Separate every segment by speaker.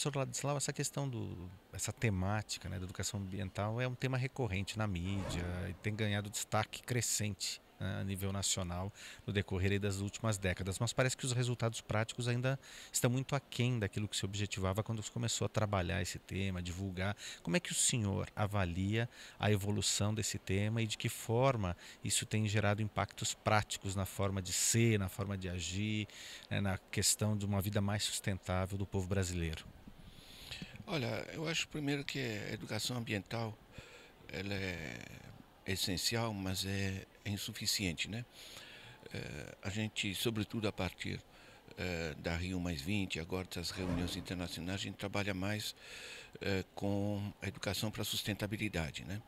Speaker 1: professor Ladislau, essa questão do essa temática né, da educação ambiental é um tema recorrente na mídia e tem ganhado destaque crescente né, a nível nacional no decorrer das últimas décadas, mas parece que os resultados práticos ainda estão muito aquém daquilo que se objetivava quando se começou a trabalhar esse tema, divulgar. Como é que o senhor avalia a evolução desse tema e de que forma isso tem gerado impactos práticos na forma de ser, na forma de agir, né, na questão de uma vida mais sustentável do povo brasileiro?
Speaker 2: Olha, eu acho primeiro que a educação ambiental ela é essencial, mas é, é insuficiente, né? Eh, a gente, sobretudo a partir eh, da Rio Mais 20, agora das reuniões internacionais, a gente trabalha mais eh, com a educação para a sustentabilidade, né?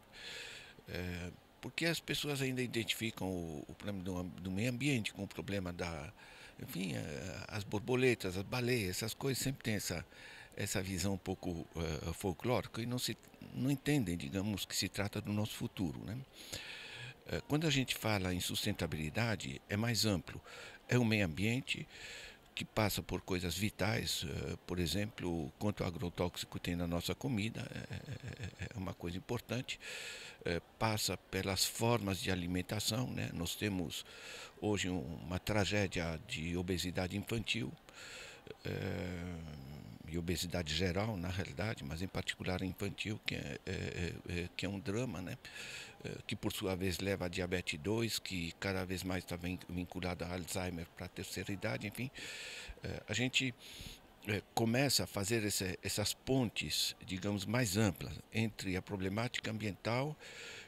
Speaker 2: porque as pessoas ainda identificam o, problema do, meio ambiente com o problema da, enfim, as borboletas, as baleias, essas coisas sempre tem essa essa visão um pouco uh, folclórica e não, se, não entendem, digamos, que se trata do nosso futuro. Né? Eh, quando a gente fala em sustentabilidade, é mais amplo. É o meio ambiente que passa por coisas vitais, eh, por exemplo, quanto agrotóxico tem na nossa comida, é, é, é, é uma coisa importante. passa pelas formas de alimentação, né? nós temos hoje uma tragédia de obesidade infantil. É, e obesidade geral, na realidade, mas em particular infantil, que é, é, é, é que é um drama, né? É, que por sua vez leva a diabetes 2, que cada vez mais está vinculado a Alzheimer para a terceira idade, enfim. É, a gente começa a fazer essa, essas pontes, digamos, mais amplas entre a problemática ambiental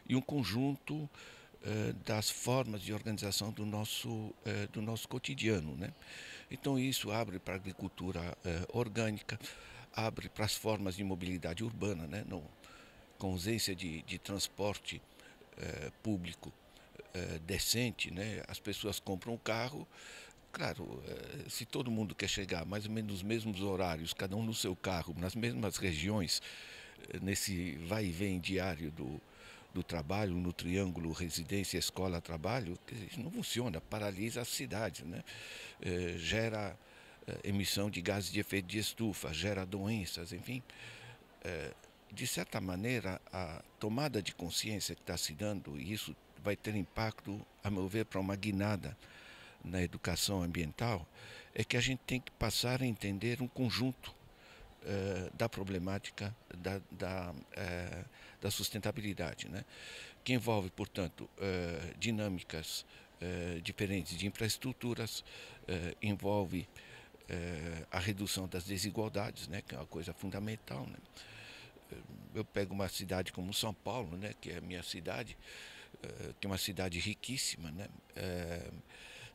Speaker 2: e um conjunto das formas de organização do nosso, do nosso cotidiano, né? Então, isso abre para a agricultura eh, orgânica, abre para as formas de mobilidade urbana, né? Não, com ausência de, de transporte eh, público eh, decente, né? as pessoas compram um carro. Claro, se todo mundo quer chegar mais ou menos nos mesmos horários, cada um no seu carro, nas mesmas regiões, nesse vai e vem diário do, do trabalho no triângulo residência, escola, trabalho, isso não funciona, paralisa a cidade né? É, gera é, emissão de gases de efeito de estufa, gera doenças, enfim. É, de certa maneira, a tomada de consciência que está se dando, e isso vai ter impacto, a meu ver, para uma guinada na educação ambiental, é que a gente tem que passar a entender um conjunto eh, da problemática da, da, eh, da sustentabilidade, né? que envolve, portanto, eh, dinâmicas diferentes de infraestruturas, envolve a redução das desigualdades, né? que é uma coisa fundamental. Né? Eu pego uma cidade como São Paulo, né? que é a minha cidade, que é uma cidade riquíssima, né?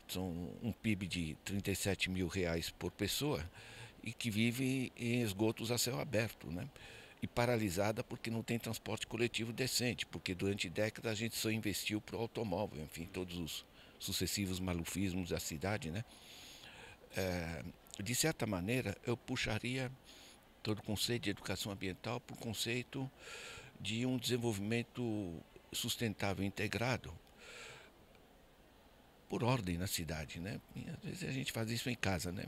Speaker 2: são um PIB de 37 mil reais por pessoa, e que vive em esgotos a céu aberto, né? E paralisada porque não tem transporte coletivo decente, porque durante décadas a gente só investiu para o automóvel, enfim, todos os sucessivos malufismos da cidade, né? É, de certa maneira, eu puxaria todo o conceito de educação ambiental para o conceito de um desenvolvimento sustentável integrado por ordem na cidade, né? E às vezes a gente faz isso em casa, né?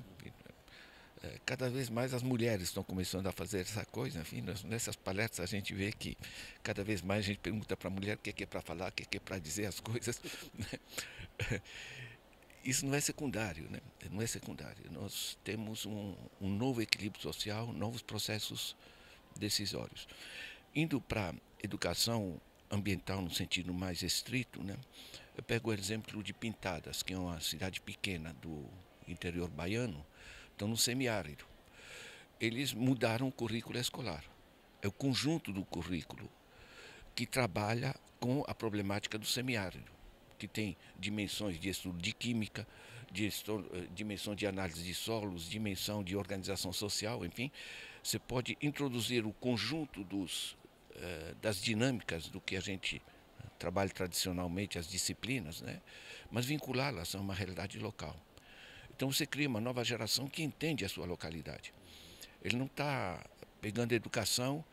Speaker 2: É, cada vez mais as mulheres estão começando a fazer essa coisa. Enfim, nessas palestras a gente vê que cada vez mais a gente pergunta para a mulher o que é, que é para falar, o que é, que é para dizer as coisas. Né? Isso não é secundário, né? não é secundário. Nós temos um, um novo equilíbrio social, novos processos decisórios. Indo para educação ambiental no sentido mais estrito, né? eu pego o exemplo de Pintadas, que é uma cidade pequena do interior baiano, estão no semiárido. Eles mudaram o currículo escolar. É o conjunto do currículo que trabalha com a problemática do semiárido, que tem dimensões de estudo de química, de estudo, eh, dimensão de análise de solos, dimensão de organização social, enfim. Você pode introduzir o conjunto dos, eh, das dinâmicas do que a gente eh, trabalha tradicionalmente, as disciplinas, né? mas vinculá-las a uma realidade local. Então você cria uma nova geração que entende a sua localidade. Ele não está pegando educação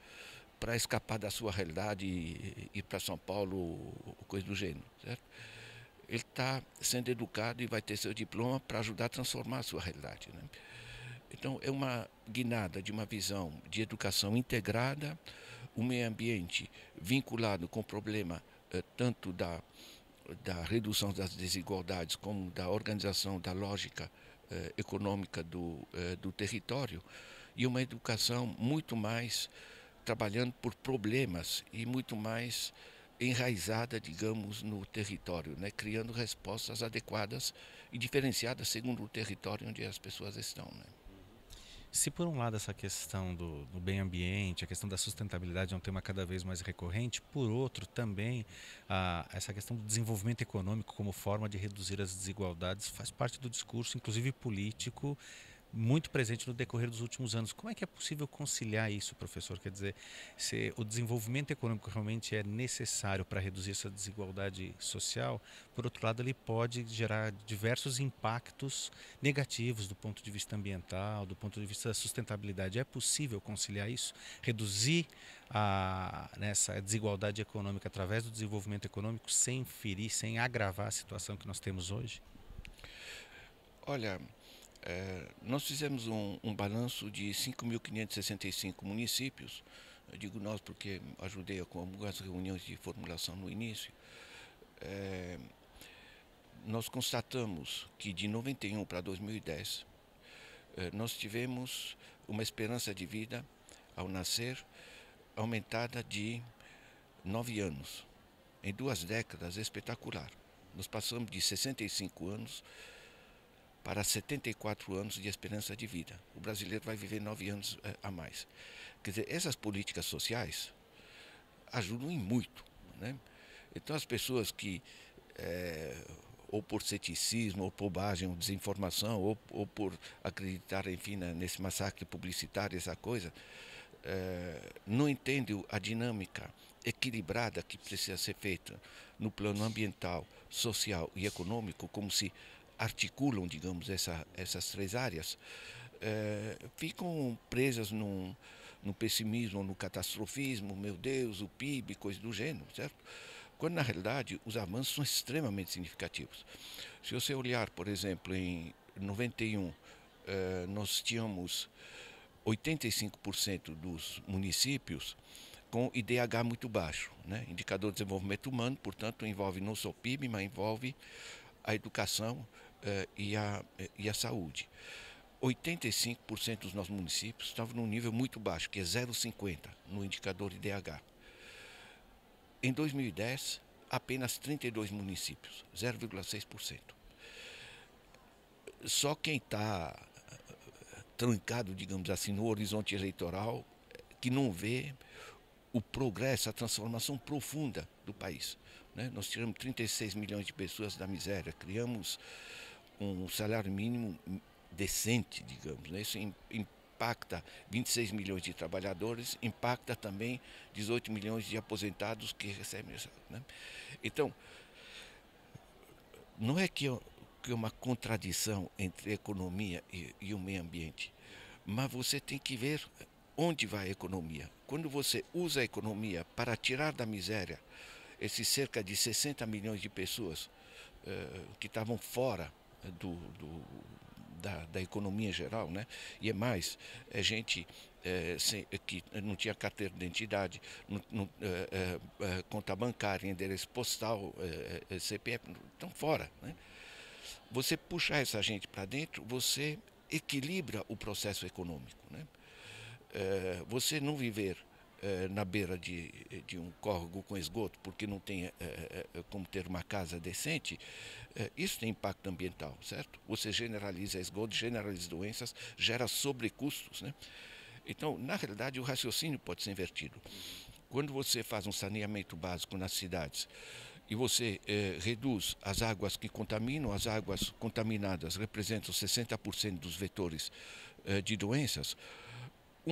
Speaker 2: para escapar da sua realidade e ir para São Paulo ou coisa do gênero, certo? Ele está sendo educado e vai ter seu diploma para ajudar a transformar a sua realidade. Né? Então, é uma guinada de uma visão de educação integrada, um meio ambiente vinculado com o problema eh, tanto da da redução das desigualdades, como da organização da lógica eh, econômica do, eh, do território, e uma educação muito mais trabalhando por problemas e muito mais enraizada, digamos, no território, né? criando respostas adequadas e diferenciadas segundo o território onde as pessoas estão. Né?
Speaker 1: Se por um lado essa questão do, do bem ambiente, a questão da sustentabilidade é um tema cada vez mais recorrente, por outro também a, essa questão do desenvolvimento econômico como forma de reduzir as desigualdades faz parte do discurso, inclusive político, muito presente no decorrer dos últimos anos. Como é que é possível conciliar isso, professor? Quer dizer, se o desenvolvimento econômico realmente é necessário para reduzir essa desigualdade social, por outro lado, ele pode gerar diversos impactos negativos do ponto de vista ambiental, do ponto de vista da sustentabilidade. É possível conciliar isso? Reduzir a, nessa né, desigualdade econômica através do desenvolvimento econômico sem ferir, sem agravar a situação que nós temos hoje? Olha,
Speaker 2: é, nós fizemos um, um balanço de 5.565 municípios, eu digo nós porque ajudei com algumas reuniões de formulação no início. É, nós constatamos que de 91 para 2010, é, nós tivemos uma esperança de vida ao nascer aumentada de 9 anos. Em duas décadas, espetacular. Nós passamos de 65 anos para 74 anos de esperança de vida. O brasileiro vai viver nove anos eh, a mais. Quer dizer, essas políticas sociais ajudam em muito. Né? Então, as pessoas que, é, ou por ceticismo, ou por bobagem, ou desinformação, ou, ou por acreditar, enfim, nesse massacre publicitário, essa coisa, é, não entendem a dinâmica equilibrada que precisa ser feita no plano ambiental, social e econômico, como se articulam, digamos, essa, essas três áreas, é, ficam presas num, no pessimismo, no catastrofismo, meu Deus, o PIB, coisas do gênero, certo? Quando, na realidade, os avanços são extremamente significativos. Se você olhar, por exemplo, em 91, é, nós tínhamos 85% dos municípios com IDH muito baixo, né? indicador de desenvolvimento humano, portanto, envolve não só o PIB, mas envolve a educação, eh, e, a, eh, e a saúde. 85% dos nossos municípios estavam num nível muito baixo, que é 0,50 no indicador IDH. Em 2010, apenas 32 municípios, 0,6%. Só quem está eh, trancado, digamos assim, no horizonte eleitoral, que não vê o progresso, a transformação profunda do país. Né? Nós tiramos 36 milhões de pessoas da miséria, criamos um salário mínimo decente, digamos. Né? Isso impacta 26 milhões de trabalhadores, impacta também 18 milhões de aposentados que recebem isso. Né? Então, não é que, é uma contradição entre economia e, e o meio ambiente, mas você tem que ver onde vai a economia. Quando você usa a economia para tirar da miséria esses cerca de 60 milhões de pessoas uh, que estavam fora do, do da, da, economia geral, né? E é mais, é gente é, sem, que não tinha carteira de identidade, não, não, é, é, é conta bancária, endereço postal, é, é, CPF, estão fora, né? Você puxar essa gente para dentro, você equilibra o processo econômico, né? você não viver eh, na beira de, de um córrego com esgoto porque não tem eh, eh, como ter uma casa decente, isso tem impacto ambiental, certo? Você generaliza esgoto, generaliza doenças, gera sobrecustos, né? Então, na realidade, o raciocínio pode ser invertido. Quando você faz um saneamento básico nas cidades e você reduz as águas que contaminam, as águas contaminadas representam 60% dos vetores de doenças,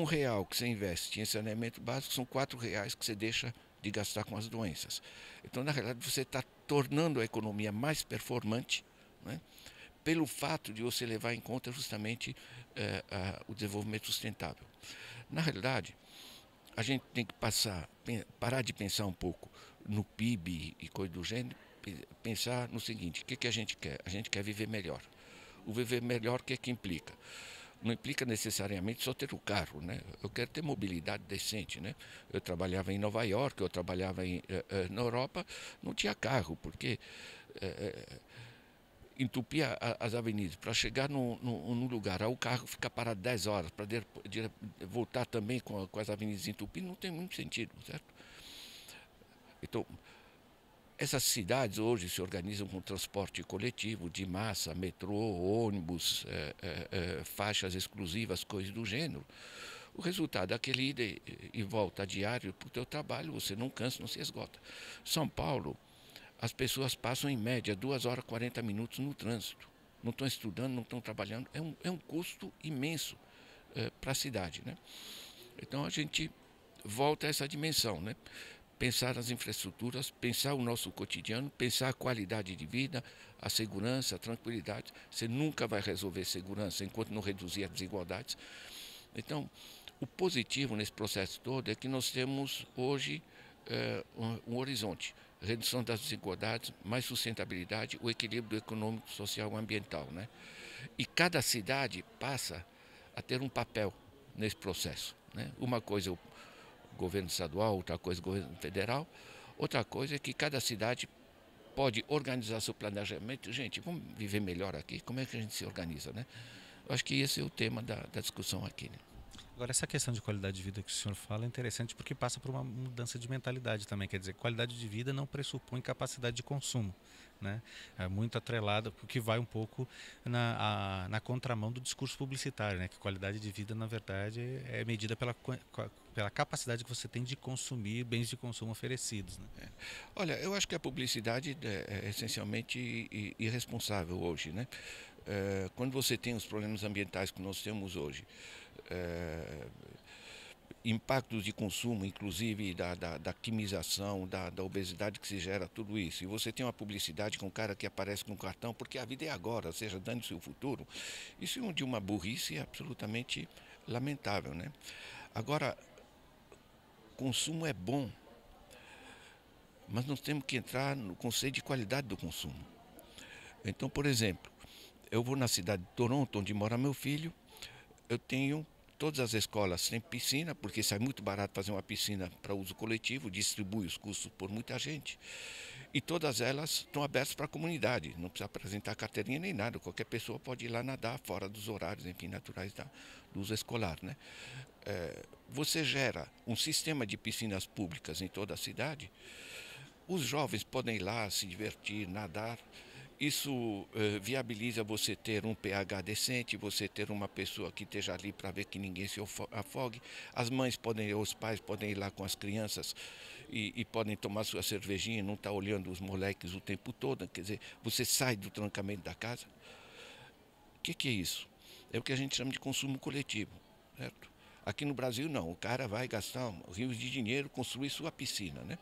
Speaker 2: um real que você investe em saneamento básico são quatro reais que você deixa de gastar com as doenças. Então, na realidade, você está tornando a economia mais performante né, pelo fato de você levar em conta justamente eh, a, o desenvolvimento sustentável. Na realidade, a gente tem que passar, parar de pensar um pouco no PIB e coisa do gênero, pensar no seguinte: o que, que a gente quer? A gente quer viver melhor. O viver melhor, o que, que implica? não implica necessariamente só ter o carro, né? Eu quero ter mobilidade decente, né? Eu trabalhava em Nova York, eu trabalhava em, eh, eh, na Europa, não tinha carro, porque é, entupia as avenidas para chegar num, num, num, lugar, o carro fica parado 10 horas, para voltar também com, com as avenidas entupidas, não tem muito sentido, certo? Então, essas cidades hoje se organizam com transporte coletivo, de massa, metrô, ônibus, é, é, é faixas exclusivas, coisas do gênero. O resultado daquele ida e volta diário para o teu trabalho, você não cansa, não se esgota. São Paulo, as pessoas passam em média 2 horas e 40 minutos no trânsito. Não estão estudando, não estão trabalhando. É um, é um custo imenso é, para a cidade. Né? Então a gente volta a essa dimensão. Né? pensar as infraestruturas, pensar o nosso cotidiano, pensar a qualidade de vida, a segurança, a tranquilidade. Você nunca vai resolver segurança enquanto não reduzir as desigualdades. Então, o positivo nesse processo todo é que nós temos hoje é, um horizonte. Redução das desigualdades, mais sustentabilidade, o equilíbrio econômico, social e ambiental. Né? E cada cidade passa a ter um papel nesse processo. Né? Uma coisa governo estadual, outra coisa governo federal. Outra coisa é que cada cidade pode organizar seu planejamento. Gente, vamos viver melhor aqui? Como é que a gente se organiza, né? Eu acho que esse é o tema
Speaker 1: da, da discussão aqui, né? Agora, essa questão de qualidade de vida que o senhor fala é interessante porque passa por uma mudança de mentalidade também. Quer dizer, qualidade de vida não pressupõe capacidade de consumo. Né? É muito atrelada o que vai um pouco na, a, na contramão do discurso publicitário, né? que qualidade de vida, na verdade, é medida pela, pela capacidade que você tem de consumir bens de consumo oferecidos. Né? É. Olha, eu acho que a publicidade
Speaker 2: é, é essencialmente irresponsável hoje. Né? É, quando você tem os problemas ambientais que nós temos hoje, é, impactos de consumo, inclusive da, da, da quimização, da, da, obesidade que se gera, tudo isso. E você tem uma publicidade com um cara que aparece com um cartão, porque a vida é agora, ou seja, dando-se o futuro. Isso é de uma burrice absolutamente lamentável. Né? Agora, consumo é bom, mas nós temos que entrar no conceito de qualidade do consumo. Então, por exemplo, eu vou na cidade de Toronto, onde mora meu filho, eu tenho Todas as escolas têm piscina, porque sai muito barato fazer uma piscina para uso coletivo, distribui os custos por muita gente. E todas elas estão abertas para a comunidade, não precisa apresentar carteirinha nem nada, qualquer pessoa pode ir lá nadar fora dos horários, enfim, naturais da, do uso escolar. Né? É, você gera um sistema de piscinas públicas em toda a cidade, os jovens podem ir lá se divertir, nadar, isso eh, viabiliza você ter um pH decente, você ter uma pessoa que esteja ali para ver que ninguém se afogue. As mães podem, os pais podem ir lá com as crianças e, e podem tomar sua cervejinha, não estar tá olhando os moleques o tempo todo. Quer dizer, você sai do trancamento da casa. O que, que é isso? É o que a gente chama de consumo coletivo, certo? Aqui no Brasil, não. O cara vai gastar rios de dinheiro, construir sua piscina, né?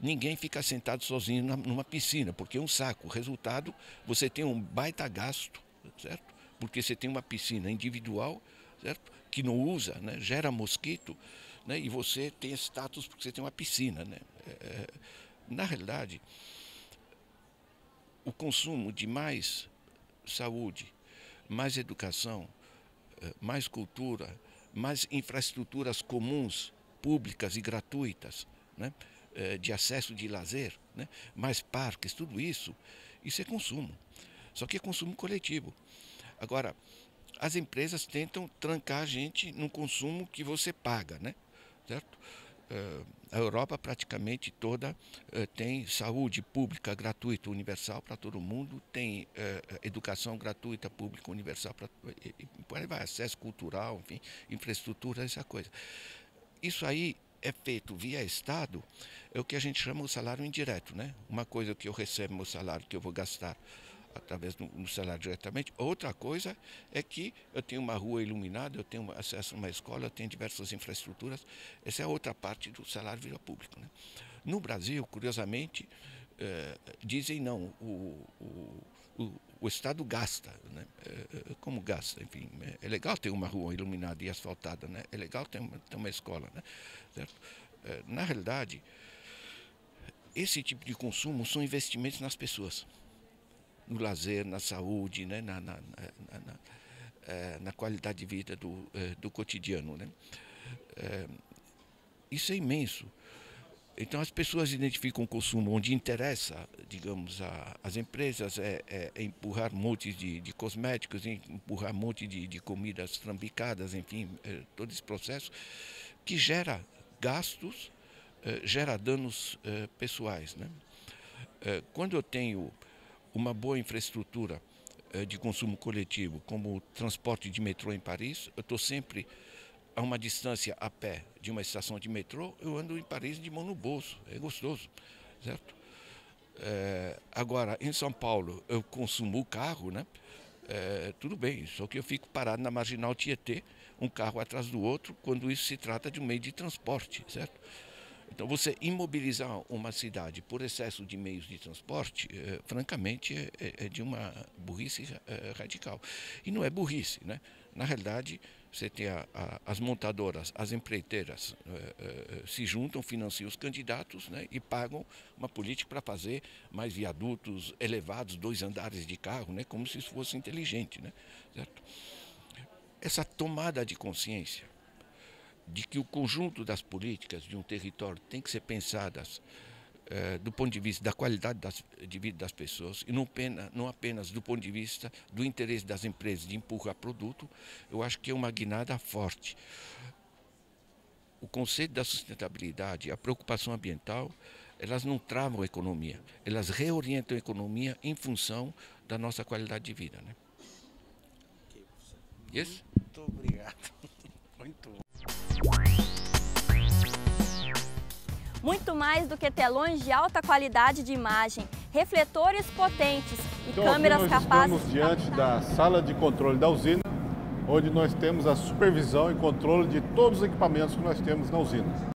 Speaker 2: Ninguém fica sentado sozinho numa piscina, porque é um saco. O resultado, você tem um baita gasto, certo? Porque você tem uma piscina individual, certo? Que não usa, né? Gera mosquito, né? E você tem status porque você tem uma piscina, né? É, é, na realidade, o consumo de mais saúde, mais educação, eh, mais cultura, mas infraestruturas comuns, públicas e gratuitas, né? É, de acesso de lazer, né? mais parques, tudo isso, isso é consumo. Só que é consumo coletivo. Agora, as empresas tentam trancar a gente num consumo que você paga, né? Certo? Eh, a Europa praticamente toda eh, tem saúde pública gratuita, universal para todo mundo, tem eh, educação gratuita, pública, universal, para, e, vai, acesso cultural, enfim, infraestrutura, essa coisa. Isso aí é feito via Estado, é o que a gente chama o salário indireto, né? Uma coisa que eu recebo, meu salário que eu vou gastar através do, salário celular diretamente. Outra coisa é que eu tenho uma rua iluminada, eu tenho acesso a uma escola, eu tenho diversas infraestruturas. Essa é outra parte do salário vira público. Né? No Brasil, curiosamente, eh, dizem não, o, o, o, o Estado gasta. Né? Eh, como gasta? Enfim, é legal ter uma rua iluminada e asfaltada, né? é legal ter uma, ter uma escola. Né? Certo? Eh, na realidade, esse tipo de consumo são investimentos nas pessoas no lazer, na saúde, né? na, na, na, na é, qualidade de vida do, é, do cotidiano. Né? É, isso é imenso. Então as pessoas identificam o consumo onde interessa, digamos, a, as empresas, é, é, é empurrar um monte de, de cosméticos, é empurrar um monte de, de comidas trambicadas, enfim, é, todo esse processo que gera gastos, gera danos pessoais. Né? quando eu tenho uma boa infraestrutura eh, de consumo coletivo, como o transporte de metrô em Paris. Eu estou sempre a uma distância a pé de uma estação de metrô, eu ando em Paris de mão no bolso, é gostoso, certo? É, agora, em São Paulo, eu consumo o carro, né? É, tudo bem, só que eu fico parado na marginal Tietê, um carro atrás do outro, quando isso se trata de um meio de transporte, certo? Então, você imobilizar uma cidade por excesso de meios de transporte, eh, francamente, é, é, é, de uma burrice eh, radical. E não é burrice, né? Na realidade, você tem a, a, as montadoras, as empreiteiras eh, se juntam, financiam os candidatos né, e pagam uma política para fazer mais viadutos elevados, dois andares de carro, né, como se isso fosse inteligente. Né, certo? Essa tomada de consciência de que o conjunto das políticas de um território tem que ser pensadas eh, do ponto de vista da qualidade das, de vida das pessoas e não, pena, não apenas do ponto de vista do interesse das empresas de empurrar produto, eu acho que é uma guinada forte. O conceito da sustentabilidade, a preocupação ambiental, elas não travam a economia, elas reorientam a economia em função da nossa qualidade de vida. Né? Yes? Muito obrigado. Muito bom.
Speaker 1: Muito mais do que telões de alta qualidade de imagem, refletores potentes e então, câmeras nós capazes.
Speaker 2: Estamos diante da sala de controle da usina, onde nós temos a supervisão e controle de todos os equipamentos que nós temos na usina.